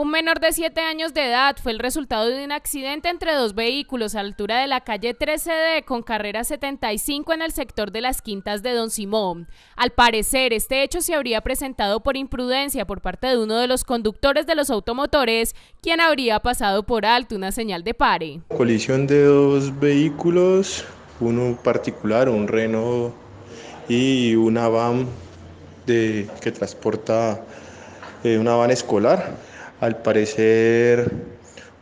Un menor de 7 años de edad fue el resultado de un accidente entre dos vehículos a altura de la calle 13D con carrera 75 en el sector de las Quintas de Don Simón. Al parecer, este hecho se habría presentado por imprudencia por parte de uno de los conductores de los automotores, quien habría pasado por alto una señal de pare. Colisión de dos vehículos, uno particular, un Renault y una van de, que transporta eh, una van escolar al parecer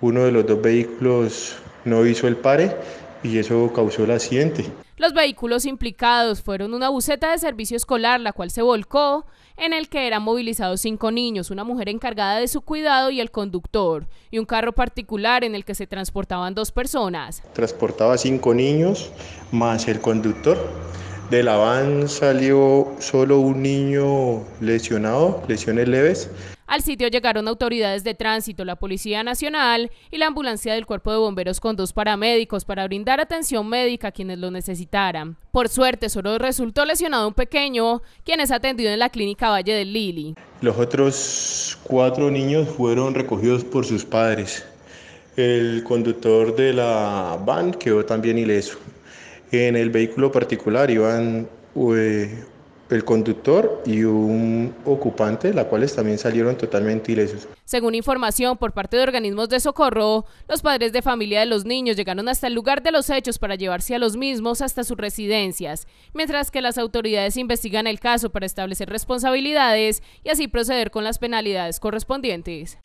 uno de los dos vehículos no hizo el pare y eso causó el accidente. Los vehículos implicados fueron una buseta de servicio escolar, la cual se volcó, en el que eran movilizados cinco niños, una mujer encargada de su cuidado y el conductor, y un carro particular en el que se transportaban dos personas. Transportaba cinco niños más el conductor de la van salió solo un niño lesionado, lesiones leves. Al sitio llegaron autoridades de tránsito, la Policía Nacional y la ambulancia del Cuerpo de Bomberos con dos paramédicos para brindar atención médica a quienes lo necesitaran. Por suerte, solo resultó lesionado un pequeño, quien es atendido en la clínica Valle del Lili. Los otros cuatro niños fueron recogidos por sus padres. El conductor de la van quedó también ileso. En el vehículo particular iban eh, el conductor y un ocupante, la cuales también salieron totalmente ilesos. Según información por parte de organismos de socorro, los padres de familia de los niños llegaron hasta el lugar de los hechos para llevarse a los mismos hasta sus residencias, mientras que las autoridades investigan el caso para establecer responsabilidades y así proceder con las penalidades correspondientes.